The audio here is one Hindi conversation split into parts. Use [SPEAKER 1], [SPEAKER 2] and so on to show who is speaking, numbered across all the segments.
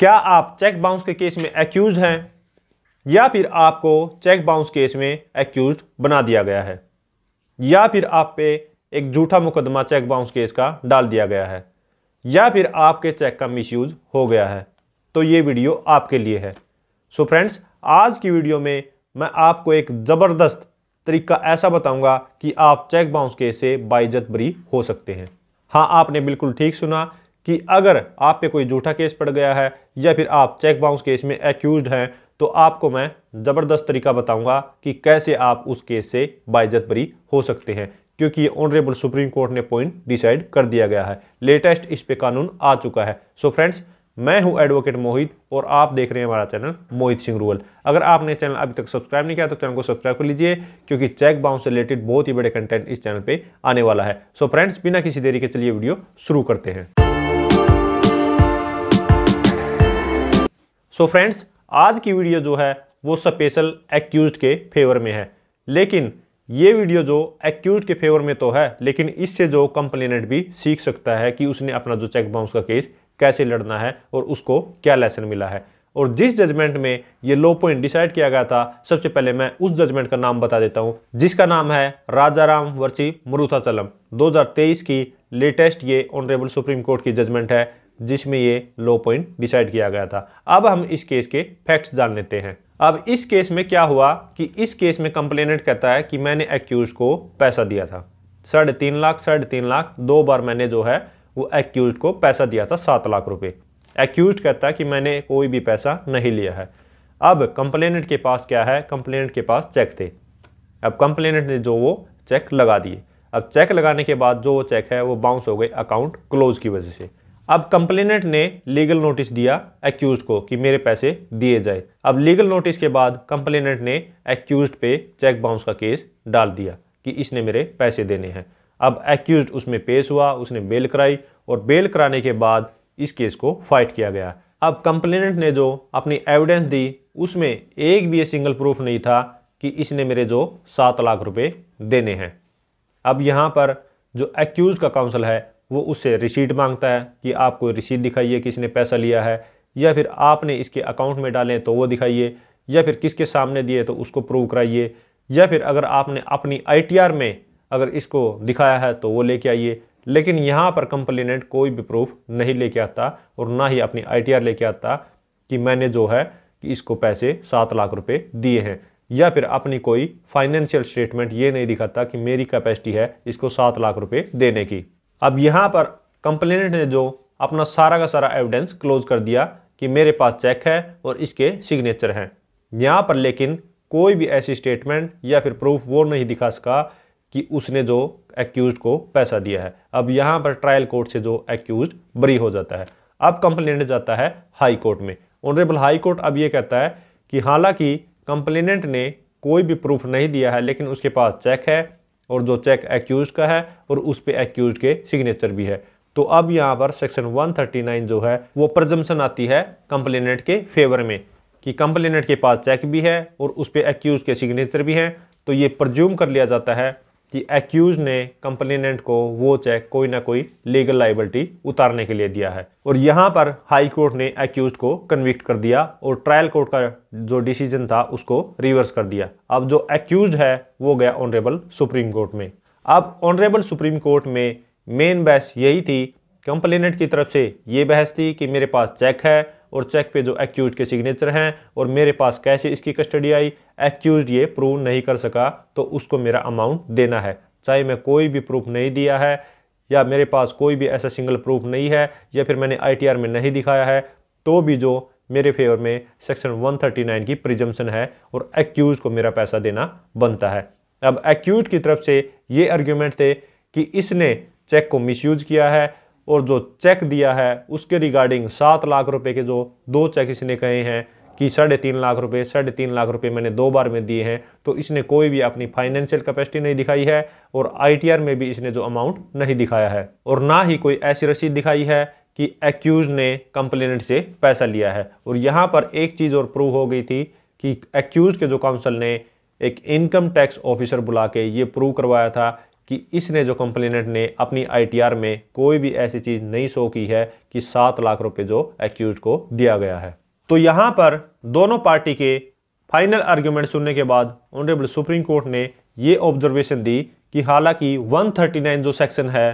[SPEAKER 1] क्या आप चेक बाउंस के केस में एक्यूज हैं या फिर आपको चेक बाउंस केस में एक्यूज बना दिया गया है या फिर आप पे एक झूठा मुकदमा चेक बाउंस केस का डाल दिया गया है या फिर आपके चेक का मिसयूज हो गया है तो ये वीडियो आपके लिए है सो so फ्रेंड्स आज की वीडियो में मैं आपको एक ज़बरदस्त तरीका ऐसा बताऊंगा कि आप चेक बाउंस केस से बाइजत बरी हो सकते हैं हाँ आपने बिल्कुल ठीक सुना कि अगर आप पे कोई झूठा केस पड़ गया है या फिर आप चेक बाउंस केस में एक्यूज हैं तो आपको मैं ज़बरदस्त तरीका बताऊंगा कि कैसे आप उस केस से बाइजत बरी हो सकते हैं क्योंकि ये ऑनरेबल सुप्रीम कोर्ट ने पॉइंट डिसाइड कर दिया गया है लेटेस्ट इस पे कानून आ चुका है सो so फ्रेंड्स मैं हूं एडवोकेट मोहित और आप देख रहे हैं हमारा चैनल मोहित सिंह रूअल अगर आपने चैनल अभी तक सब्सक्राइब नहीं किया तो चैनल को सब्सक्राइब कर लीजिए क्योंकि चेक बाउंस से रिलेटेड बहुत ही बड़े कंटेंट इस चैनल पर आने वाला है सो so फ्रेंड्स बिना किसी देरी के चलिए वीडियो शुरू करते हैं सो so फ्रेंड्स आज की वीडियो जो है वो स्पेशल एक्यूज के फेवर में है लेकिन ये वीडियो जो एक्यूज के फेवर में तो है लेकिन इससे जो कंप्लेनेंट भी सीख सकता है कि उसने अपना जो चेक बाउंस का केस कैसे लड़ना है और उसको क्या लेसन मिला है और जिस जजमेंट में ये लो पॉइंट डिसाइड किया गया था सबसे पहले मैं उस जजमेंट का नाम बता देता हूँ जिसका नाम है राजा राम वर्ची मरुथाचलम दो की लेटेस्ट ये ऑनरेबल सुप्रीम कोर्ट की जजमेंट है जिसमें ये लो पॉइंट डिसाइड किया गया था अब हम इस केस के फैक्ट्स जान लेते हैं अब इस केस में क्या हुआ कि इस केस में कंप्लेनेंट कहता है कि मैंने एक्यूज को पैसा दिया था साढ़े तीन लाख साढ़े तीन लाख दो बार मैंने जो है वो एक्यूज को पैसा दिया था सात लाख रुपए एक्यूज कहता है कि मैंने कोई भी पैसा नहीं लिया है अब कंप्लेनेंट के पास क्या है कंप्लेनेंट के पास चेक थे अब कंप्लेनेंट ने जो वो चेक लगा दिए अब चेक लगाने के बाद जो वो चेक है वो बाउंस हो गए अकाउंट क्लोज की वजह से अब कंप्लेनेंट ने लीगल नोटिस दिया एक्यूज को कि मेरे पैसे दिए जाए अब लीगल नोटिस के बाद कंप्लेनेंट ने एक्यूज पे चेक बाउंस का केस डाल दिया कि इसने मेरे पैसे देने हैं अब एक्यूज उसमें पेश हुआ उसने बेल कराई और बेल कराने के बाद इस केस को फाइट किया गया अब कंप्लेनेंट ने जो अपनी एविडेंस दी उसमें एक भी सिंगल प्रूफ नहीं था कि इसने मेरे जो सात लाख रुपये देने हैं अब यहाँ पर जो एक्यूज का काउंसिल है वो उससे रिसीट मांगता है कि आप कोई रिसीट दिखाइए किसने पैसा लिया है या फिर आपने इसके अकाउंट में डालें तो वो दिखाइए या फिर किसके सामने दिए तो उसको प्रूव कराइए या फिर अगर आपने अपनी आईटीआर में अगर इसको दिखाया है तो वो लेके आइए लेकिन यहाँ पर कंप्लेनेंट कोई भी प्रूफ नहीं लेके आता और ना ही अपनी आई लेके आता कि मैंने जो है कि इसको पैसे सात लाख रुपए दिए हैं या फिर अपनी कोई फाइनेंशियल स्टेटमेंट ये नहीं दिखाता कि मेरी कैपेसिटी है इसको सात लाख रुपए देने की अब यहाँ पर कंप्लेनेंट ने जो अपना सारा का सारा एविडेंस क्लोज कर दिया कि मेरे पास चेक है और इसके सिग्नेचर हैं यहाँ पर लेकिन कोई भी ऐसी स्टेटमेंट या फिर प्रूफ वो नहीं दिखा सका कि उसने जो एक्यूज को पैसा दिया है अब यहाँ पर ट्रायल कोर्ट से जो एक्यूज बरी हो जाता है अब कंप्लेनेंट जाता है हाई कोर्ट में ऑनरेबल हाई कोर्ट अब ये कहता है कि हालांकि कंप्लेनेंट ने कोई भी प्रूफ नहीं दिया है लेकिन उसके पास चेक है और जो चेक एक्यूज का है और उस पर एक्यूज के सिग्नेचर भी है तो अब यहाँ पर सेक्शन 139 जो है वो प्रजम्सन आती है कंप्लेनेंट के फेवर में कि कंप्लेनेंट के पास चेक भी है और उस पर एक्यूज के सिग्नेचर भी हैं तो ये प्रज्यूम कर लिया जाता है कि एक्यूज ने कंप्लेनेंट को वो चेक कोई ना कोई लीगल लाइबिलिटी उतारने के लिए दिया है और यहाँ पर हाई कोर्ट ने एक्यूज को कन्विक्ट कर दिया और ट्रायल कोर्ट का जो डिसीजन था उसको रिवर्स कर दिया अब जो एक्यूज है वो गया ऑनरेबल सुप्रीम कोर्ट में अब ऑनरेबल सुप्रीम कोर्ट में मेन बहस यही थी कंप्लेनेंट की तरफ से ये बहस थी कि मेरे पास चेक है और चेक पे जो एक्यूज के सिग्नेचर हैं और मेरे पास कैसे इसकी कस्टडी आई एक्यूज ये प्रूव नहीं कर सका तो उसको मेरा अमाउंट देना है चाहे मैं कोई भी प्रूफ नहीं दिया है या मेरे पास कोई भी ऐसा सिंगल प्रूफ नहीं है या फिर मैंने आई में नहीं दिखाया है तो भी जो मेरे फेवर में सेक्शन 139 की प्रिजम्पन है और एक्यूज को मेरा पैसा देना बनता है अब एक्यूज की तरफ से ये आर्ग्यूमेंट थे कि इसने चेक को मिसयूज किया है और जो चेक दिया है उसके रिगार्डिंग सात लाख रुपए के जो दो चेक इसने कहे हैं कि साढ़े तीन लाख रुपए साढ़े तीन लाख रुपए मैंने दो बार में दिए हैं तो इसने कोई भी अपनी फाइनेंशियल कैपेसिटी नहीं दिखाई है और आईटीआर में भी इसने जो अमाउंट नहीं दिखाया है और ना ही कोई ऐसी रसीद दिखाई है कि एक्यूज ने कंप्लेनेंट से पैसा लिया है और यहाँ पर एक चीज़ और प्रूव हो गई थी कि एक्यूज के जो काउंसिल ने एक इनकम टैक्स ऑफिसर बुला के ये प्रूव करवाया था कि इसने जो कंप्लेनेंट ने अपनी आईटीआर में कोई भी ऐसी चीज़ नहीं शो की है कि सात लाख रुपए जो एक्यूज को दिया गया है तो यहाँ पर दोनों पार्टी के फाइनल आर्ग्यूमेंट सुनने के बाद ऑनरेबल सुप्रीम कोर्ट ने ये ऑब्जर्वेशन दी कि हालांकि 139 जो सेक्शन है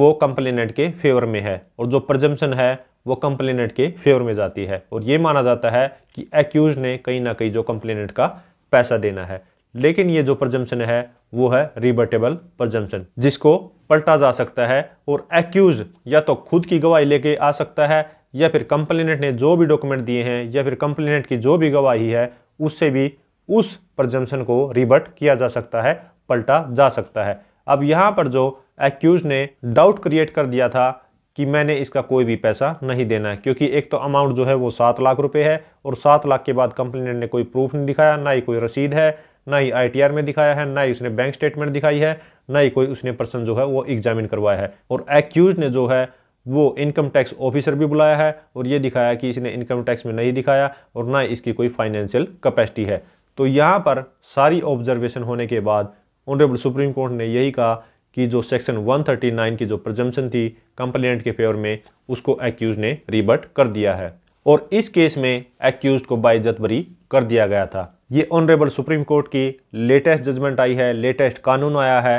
[SPEAKER 1] वो कंप्लेनेंट के फेवर में है और जो प्रजम्पन है वो कंप्लेनेंट के फेवर में जाती है और ये माना जाता है कि एक्यूज ने कहीं ना कहीं जो कंप्लेनेंट का पैसा देना है लेकिन ये जो प्रजम्पन है वो है रिबर्टेबल प्रजम्पन जिसको पलटा जा सकता है और एक्यूज या तो खुद की गवाही लेके आ सकता है या फिर कंप्लेनेंट ने जो भी डॉक्यूमेंट दिए हैं या फिर कंप्लेनेंट की जो भी गवाही है उससे भी उस प्रजम्पन को रिबर्ट किया जा सकता है पलटा जा सकता है अब यहाँ पर जो एक्यूज ने डाउट क्रिएट कर दिया था कि मैंने इसका कोई भी पैसा नहीं देना है क्योंकि एक तो अमाउंट जो है वो सात लाख रुपए है और सात लाख के बाद कंप्लेनेंट ने कोई प्रूफ नहीं दिखाया ना ही कोई रसीद है ना ही आई में दिखाया है ना ही उसने बैंक स्टेटमेंट दिखाई है ना ही कोई उसने पर्सन जो है वो एग्जामिन करवाया है और एक्यूज ने जो है वो इनकम टैक्स ऑफिसर भी बुलाया है और ये दिखाया कि इसने इनकम टैक्स में नहीं दिखाया और ना इसकी कोई फाइनेंशियल कैपेसिटी है तो यहाँ पर सारी ऑब्जर्वेशन होने के बाद ऑनरेबल सुप्रीम कोर्ट ने यही कहा कि जो सेक्शन 139 की जो प्रजम्पन थी कंप्लेंट के फेवर में उसको एक्यूज ने रिबर्ट कर दिया है और इस केस में एक्यूज को बाइजत बरी कर दिया गया था ये ऑनरेबल सुप्रीम कोर्ट की लेटेस्ट जजमेंट आई है लेटेस्ट कानून आया है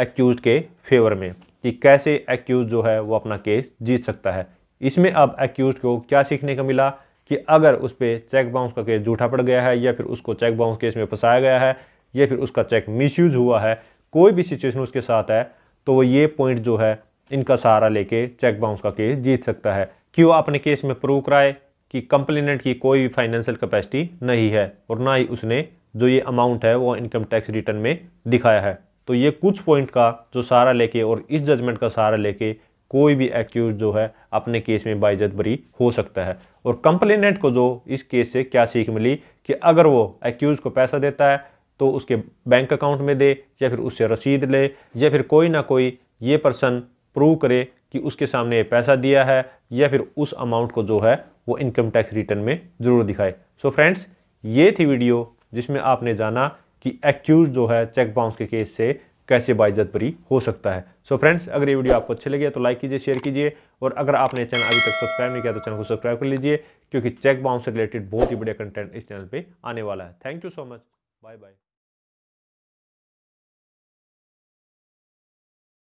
[SPEAKER 1] एक्यूज के फेवर में कि कैसे एक्यूज जो है वो अपना केस जीत सकता है इसमें अब एक्यूज को क्या सीखने को मिला कि अगर उस पर चेक बाउंस का केस झूठा पड़ गया है या फिर उसको चेक बाउंस केस में फंसाया गया है या फिर उसका चेक मिसयूज हुआ है कोई भी सिचुएशन उसके साथ है तो वो ये पॉइंट जो है इनका सहारा लेके चेक बाउंस का केस जीत सकता है कि वो अपने केस में प्रूव कराए कि कंप्लेनेंट की कोई भी फाइनेंशियल कैपेसिटी नहीं है और ना ही उसने जो ये अमाउंट है वो इनकम टैक्स रिटर्न में दिखाया है तो ये कुछ पॉइंट का जो सहारा लेके और इस जजमेंट का सहारा लेके कोई भी एक्यूज जो है अपने केस में बाइजत बरी हो सकता है और कंप्लेनेंट को जो इस केस से क्या सीख मिली कि अगर वो एक्यूज को पैसा देता है तो उसके बैंक अकाउंट में दे या फिर उससे रसीद ले या फिर कोई ना कोई ये पर्सन प्रूव करे कि उसके सामने ये पैसा दिया है या फिर उस अमाउंट को जो है वो इनकम टैक्स रिटर्न में ज़रूर दिखाए सो so फ्रेंड्स ये थी वीडियो जिसमें आपने जाना कि एक्यूज जो है चेक बाउंस के केस से कैसे बाइजत बरी हो सकता है सो so फ्रेंड्स अगर ये वीडियो आपको अच्छी लगी तो लाइक कीजिए शेयर कीजिए और अगर आपने चैनल अभी तक सब्सक्राइब नहीं किया तो चैनल को सब्सक्राइब कर लीजिए क्योंकि चेक बाउंस से रिलेटेड बहुत ही बढ़िया कंटेंट इस चैनल पर आने वाला है thank you so much bye bye